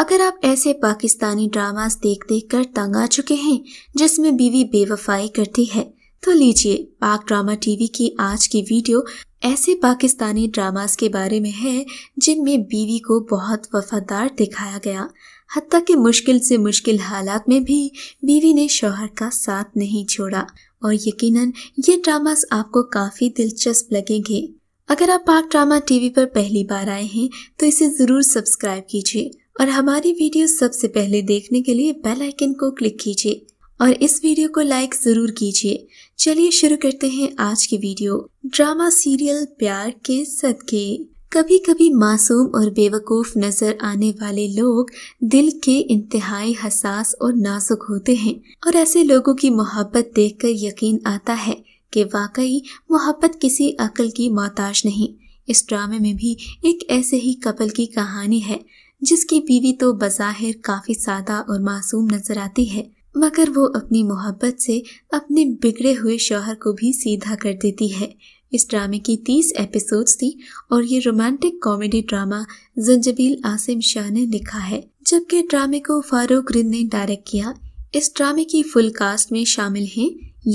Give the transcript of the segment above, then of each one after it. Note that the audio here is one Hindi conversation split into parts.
अगर आप ऐसे पाकिस्तानी ड्रामास देख देख कर तंग आ चुके हैं जिसमें बीवी बेवफाई करती है तो लीजिए पाक ड्रामा टीवी की आज की वीडियो ऐसे पाकिस्तानी ड्रामास के बारे में है जिनमें बीवी को बहुत वफादार दिखाया गया हती के मुश्किल से मुश्किल हालात में भी बीवी ने शोहर का साथ नहीं छोड़ा और यकीनन ये ड्रामास आपको काफ़ी दिलचस्प लगेंगे अगर आप पाक ड्रामा टीवी पर पहली बार आए हैं तो इसे ज़रूर सब्सक्राइब कीजिए और हमारी वीडियो सबसे पहले देखने के लिए बेल आइकन को क्लिक कीजिए और इस वीडियो को लाइक जरूर कीजिए चलिए शुरू करते हैं आज की वीडियो ड्रामा सीरियल प्यार के सदके कभी कभी मासूम और बेवकूफ नजर आने वाले लोग दिल के इंतहाई हसास और नाजुक होते हैं और ऐसे लोगों की मोहब्बत देखकर यकीन आता है कि वाकई मोहब्बत किसी अकल की मोहताज नहीं इस ड्रामे में भी एक ऐसे ही कपल की कहानी है जिसकी बीवी तो बज़ाहिर काफ़ी सादा और मासूम नजर आती है मगर वो अपनी मोहब्बत से अपने बिगड़े हुए शोहर को भी सीधा कर देती है इस ड्रामे की तीस एपिसोड्स थी और ये romantic comedy drama Zanjabeel Asim Shah ने लिखा है जबकि ड्रामे को फारूक रिंद ने डायरेक्ट किया इस ड्रामे की फुल कास्ट में शामिल हैं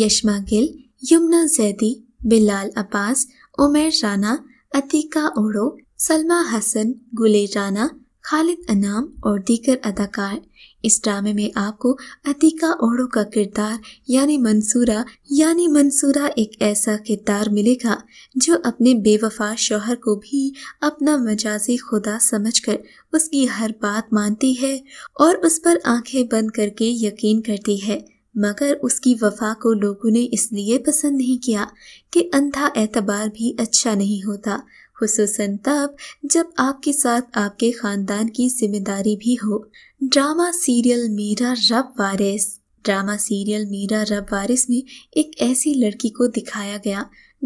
यशमा गिल यमुना जैदी बिलाल अब्बास उमेर राना अतीका ओड़ो सलमा हसन गुले राना खालिद अनाम और दीकर अदाकार इस ड्रामे में आपको अतिका ओड़ो का किरदार यानी मंसूरा यानी मंसूरा एक ऐसा किरदार मिलेगा जो अपने बेवफा शोहर को भी अपना मजाजी खुदा समझकर उसकी हर बात मानती है और उस पर आंखें बंद करके यकीन करती है मगर उसकी वफा को लोगों ने इसलिए पसंद नहीं किया कि अंधा एतबार भी अच्छा नहीं होता खूस तब जब आपके साथ आपके ख़ानदान की जिम्मेदारी भी हो ड्रामा सीरियल मीरा रब वारिस ड्रामा सीरियल मीरा रब वारिस में एक ऐसी लड़की को दिखाया गया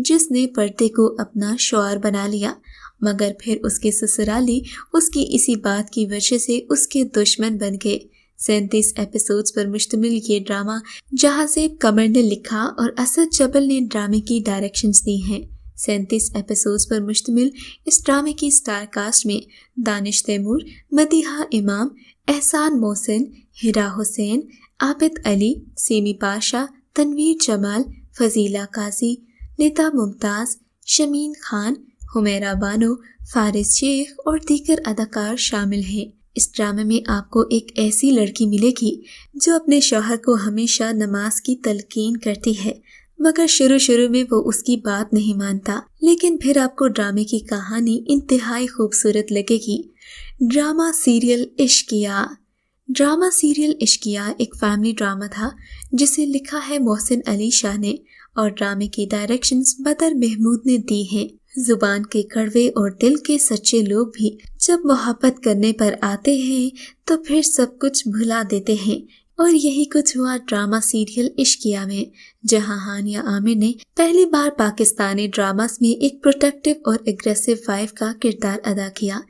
जिसने पर्दे को अपना शौर बना लिया मगर फिर उसके ससुराली उसकी इसी बात की वजह से उसके दुश्मन बन गए सैतीस एपिसोड्स पर मुश्तमिल ये ड्रामा जहाँ से कमर ने लिखा और असद जबल ने ड्रामे की डायरेक्शंस दी हैं सैंतीस एपिसोड्स पर मुश्तमिल इस ड्रामे की स्टार कास्ट में दानिश तैमूर मदीहा इमाम एहसान मोहसिन हिरा हुसैन आबिद अली सेमी पाशा तनवीर जमाल फजीला काजी निता मुमताज़ शमीन खान हुमेरा बानो फारिज शेख और दीगर अदाकार शामिल हैं इस ड्रामे में आपको एक ऐसी लड़की मिलेगी जो अपने शोहर को हमेशा नमाज की तलकीन करती है मगर शुरू शुरू में वो उसकी बात नहीं मानता लेकिन फिर आपको ड्रामे की कहानी इंतहाई खूबसूरत लगेगी drama serial Ishqiya drama serial Ishqiya एक फैमिली ड्रामा था जिसे लिखा है मोहसिन अली शाह ने और ड्रामे की डायरेक्शन बदर महमूद ने दी है जुबान के कड़वे और दिल के सच्चे लोग भी जब मोहब्बत करने पर आते हैं तो फिर सब कुछ भुला देते हैं और यही कुछ हुआ ड्रामा सीरियल इश्किया में जहां हानिया आमिर ने पहली बार पाकिस्तानी ड्रामास में एक प्रोटेक्टिव और एग्रेसिव वाइफ का किरदार अदा किया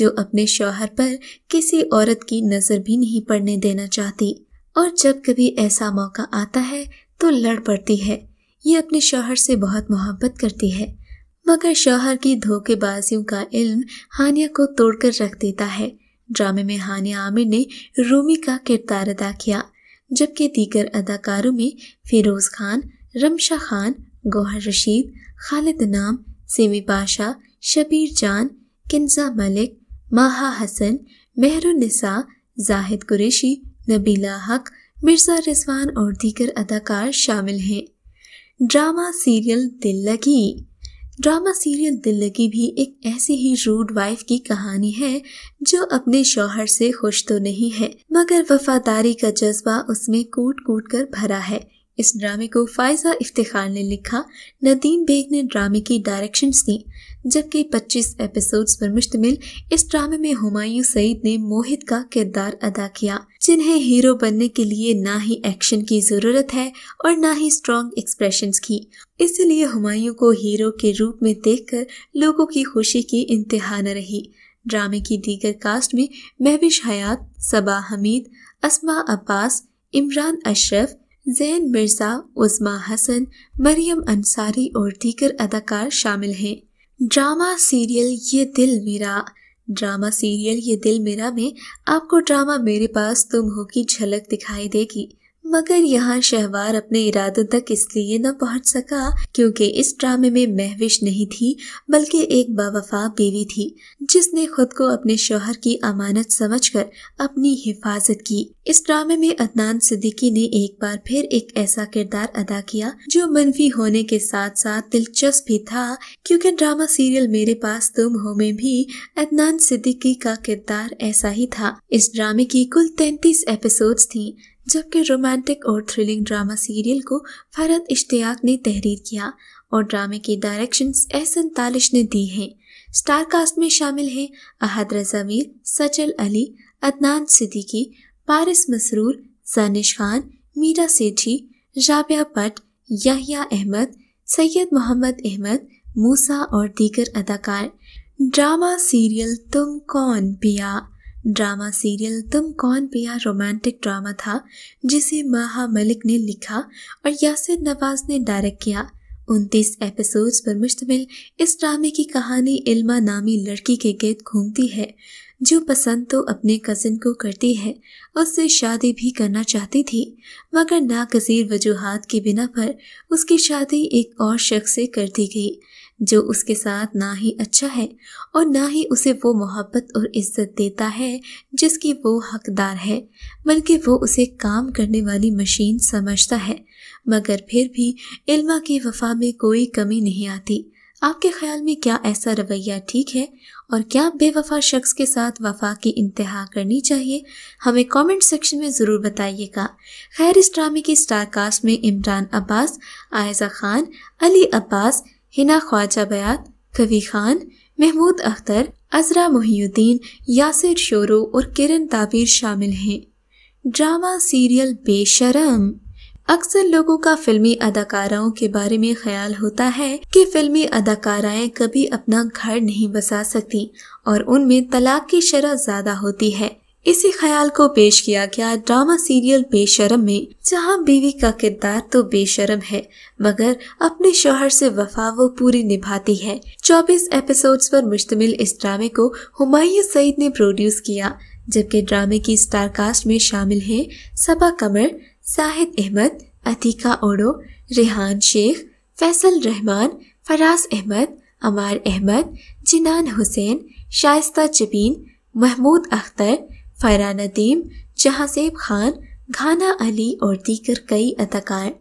जो अपने शौहर पर किसी औरत की नज़र भी नहीं पड़ने देना चाहती और जब कभी ऐसा मौका आता है तो लड़ पड़ती है ये अपने शौहर से बहुत मोहब्बत करती है मगर शौहर की धोखेबाजियों का इल्म हानिया को तोड़कर रख देता है ड्रामे में हानिया आमिर ने रूमी का किरदार अदा किया जबकि दीगर अदाकारों में फिरोज़ खान रमशा खान गोहर रशीद खालिद नाम सेमी बाशा शबीर जान किन्जा मलिक माहा हसन मेहरुनिसा जाहिद कुरेशी नबीला हक मिर्ज़ा रिजवान और दीगर अदाकार शामिल हैं ड्रामा सीरियल दिल लगी ड्रामा सीरियल दिल्ली भी एक ऐसी ही रूड वाइफ की कहानी है जो अपने शोहर से खुश तो नहीं है मगर वफादारी का जज्बा उसमें कूट कूट कर भरा है इस ड्रामे को फायजा इफ्तिखार ने लिखा नदीम बेग ने ड्रामे की डायरेक्शंस दी जबकि 25 एपिसोड्स पर मुश्तमिल इस ड्रामे में हुमायूं सईद ने मोहित का किरदार अदा किया जिन्हें हीरो बनने के लिए ना ही एक्शन की जरूरत है और ना ही स्ट्रॉन्ग एक्सप्रेशंस की इसलिए हुमायूं को हीरो के रूप में देखकर लोगों की खुशी की इंतहा न रही ड्रामे की दीगर कास्ट में महविश हयात सबा हमीद असमा अब्बास इमरान अशरफ जैन मिर्जा उजमा हसन मरियम अंसारी और दीगर अदाकार शामिल हैं ड्रामा सीरियल ये दिल मेरा ड्रामा सीरियल ये दिल मेरा में आपको ड्रामा मेरे पास तुम हो की झलक दिखाई देगी मगर यहाँ शहवार अपने इरादों तक इसलिए न पहुँच सका क्योंकि इस ड्रामे में महविश नहीं थी बल्कि एक बावफा बीवी थी जिसने खुद को अपने शोहर की अमानत समझकर अपनी हिफाजत की इस ड्रामे में अदनान सिद्दीकी ने एक बार फिर एक ऐसा किरदार अदा किया जो मनफी होने के साथ साथ दिलचस्प भी था क्योंकि ड्रामा सीरियल मेरे पास तुम हो में भी अदनान सिद्दीकी का किरदार ऐसा ही था इस ड्रामे की कुल तैतीस एपिसोड थी जबकि रोमांटिक और थ्रिलिंग ड्रामा सीरियल को फरहत इश्तियाक ने तहरीर किया और ड्रामे की डायरेक्शन एहसन तालिश ने दी है स्टार कास्ट में शामिल हैं अहद रजावीर सचल अली अदनान सिद्दीकी पारिस मसरूर जानिश खान मीरा सेठी जाबिया भट्ट याहिया अहमद सैयद मोहम्मद अहमद मूसा और दीगर अदाकार ड्रामा सीरियल तुम कौन पिया ड्रामा सीरियल तुम कौन पिया रोमांटिक ड्रामा था जिसे महा मलिक ने लिखा और यासिर नवाज ने डायरेक्ट किया उनतीस एपिसोड्स पर मुश्तमिल इस ड्रामे की कहानी इल्मा नामी लड़की के गिरद घूमती है जो पसंद तो अपने कजिन को करती है उससे शादी भी करना चाहती थी मगर नाकसीर वजूहत के बिना पर उसकी शादी एक और शख्स से कर दी गई जो उसके साथ ना ही अच्छा है और ना ही उसे वो मोहब्बत और इज्जत देता है जिसकी वो हकदार है बल्कि वो उसे काम करने वाली मशीन समझता है मगर फिर भी इल्मा की वफा में कोई कमी नहीं आती आपके ख्याल में क्या ऐसा रवैया ठीक है और क्या बेवफा शख्स के साथ वफा की इंतहा करनी चाहिए हमें कमेंट सेक्शन में ज़रूर बताइएगा खैर इस ड्रामे की स्टार कास्ट में इमरान अब्बास आयजा खान अली अब्बास हिना ख्वाजा बयात कवी खान महमूद अख्तर अजरा मुहीद्दीन यासिर शोरो और किरण ताबीर शामिल हैं ड्रामा सीरियल बेशरम अक्सर लोगों का फिल्मी अदाकाराओं के बारे में ख्याल होता है कि फिल्मी अदाकाराएं कभी अपना घर नहीं बसा सकती और उनमें तलाक की शरह ज्यादा होती है इसी ख्याल को पेश किया गया ड्रामा सीरियल बेशरम में जहां बीवी का किरदार तो बेशरम है मगर अपने शोहर से वफा वो पूरी निभाती है 24 एपिसोड्स पर मुश्तमिल इस ड्रामे को हुमायूं सईद ने प्रोड्यूस किया जबकि ड्रामे की स्टार कास्ट में शामिल हैं सबा कमर साहिद अहमद अतीका ओडो रेहान शेख फैसल रहमान फराज अहमद अमार अहमद जिनान हुसैन शाइस्ता जबीन महमूद अख्तर फरान अदीम जहाजेब खान घाना अली और दीकर कई अदाकार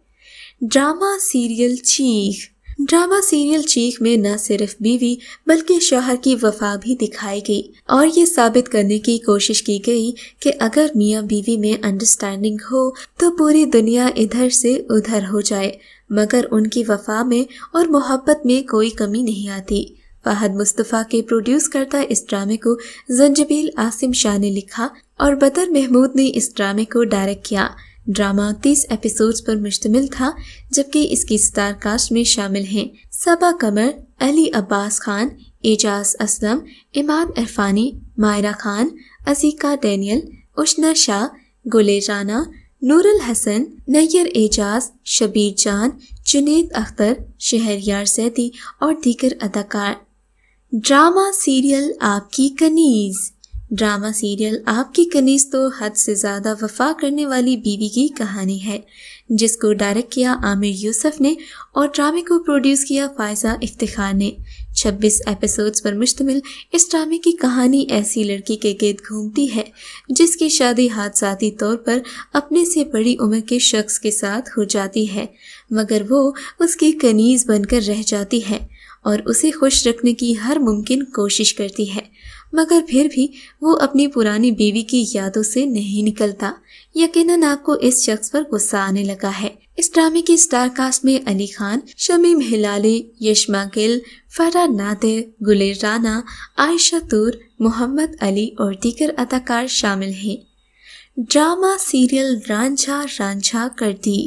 drama serial Cheekh drama serial Cheekh में न सिर्फ बीवी बल्कि शोहर की वफा भी दिखाई गई और ये साबित करने की कोशिश की गई कि अगर मियाँ बीवी में अंडरस्टैंडिंग हो तो पूरी दुनिया इधर से उधर हो जाए मगर उनकी वफा में और मोहब्बत में कोई कमी नहीं आती फहद मुस्तफ़ा के प्रोड्यूस करता इस ड्रामे को जंजबील आसिम शाह ने लिखा और बदर महमूद ने इस ड्रामे को डायरेक्ट किया ड्रामा 30 एपिसोड्स पर मुश्तमिल था जबकि इसकी स्टार कास्ट में शामिल हैं सबा कमर अली अब्बास खान एजाज असलम इमाम इरफानी मायरा खान अजीका डेनियल उशना शाह गुले राना नूरल हसन नैयर एजाज शबीर जान जुनेद अख्तर यार सैदी और दीगर अदाकार ड्रामा सीरियल आपकी कनीज ड्रामा सीरियल आपकी कनीज तो हद से ज़्यादा वफा करने वाली बीवी की कहानी है जिसको डायरेक्ट किया आमिर यूसुफ ने और ड्रामे को प्रोड्यूस किया फायजा इफ्तिखार ने 26 एपिसोड्स पर मुश्तमिल इस ड्रामे की कहानी ऐसी लड़की के गिरद घूमती है जिसकी शादी हादसाती तौर पर अपने से बड़ी उम्र के शख्स के साथ हो जाती है मगर वो उसकी कनीज बनकर रह जाती है और उसे खुश रखने की हर मुमकिन कोशिश करती है मगर फिर भी वो अपनी पुरानी बीवी की यादों से नहीं निकलता यकीनन आपको इस शख्स पर गुस्सा आने लगा है इस ड्रामे की स्टार कास्ट में अली खान शमीम हिलाली यशमा गिल फरा नादिर गुलेर राना आयशा तूर मोहम्मद अली और दीगर अदाकार शामिल हैं ड्रामा सीरियल रांझा रांझा कर दी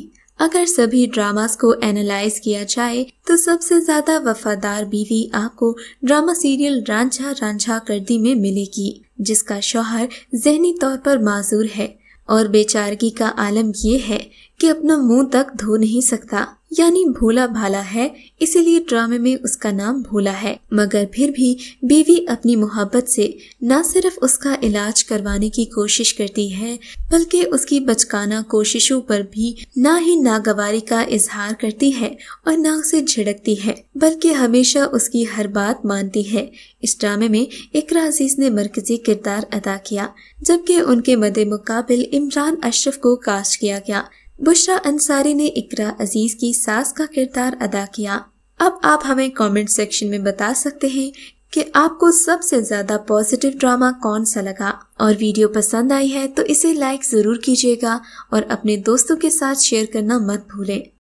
अगर सभी ड्रामास को एनालाइज किया जाए तो सबसे ज्यादा वफादार बीवी आपको ड्रामा सीरियल रांझा रांझा करदी में मिलेगी जिसका शोहर जहनी तौर पर माजूर है और बेचारगी का आलम ये है कि अपना मुंह तक धो नहीं सकता यानी भोला भाला है इसीलिए ड्रामे में उसका नाम भोला है मगर फिर भी बीवी अपनी मोहब्बत से न सिर्फ उसका इलाज करवाने की कोशिश करती है बल्कि उसकी बचकाना कोशिशों पर भी ना ही नागवारी का इजहार करती है और ना उसे झिड़कती है बल्कि हमेशा उसकी हर बात मानती है इस ड्रामे में इकरा अजीज ने मरकजी किरदार अदा किया जबकि उनके मदे मुकाबिल इमरान अशरफ को कास्ट किया गया बुशरा अंसारी ने इकरा अजीज की सास का किरदार अदा किया अब आप हमें कमेंट सेक्शन में बता सकते हैं कि आपको सबसे ज्यादा पॉजिटिव ड्रामा कौन सा लगा और वीडियो पसंद आई है तो इसे लाइक जरूर कीजिएगा और अपने दोस्तों के साथ शेयर करना मत भूलें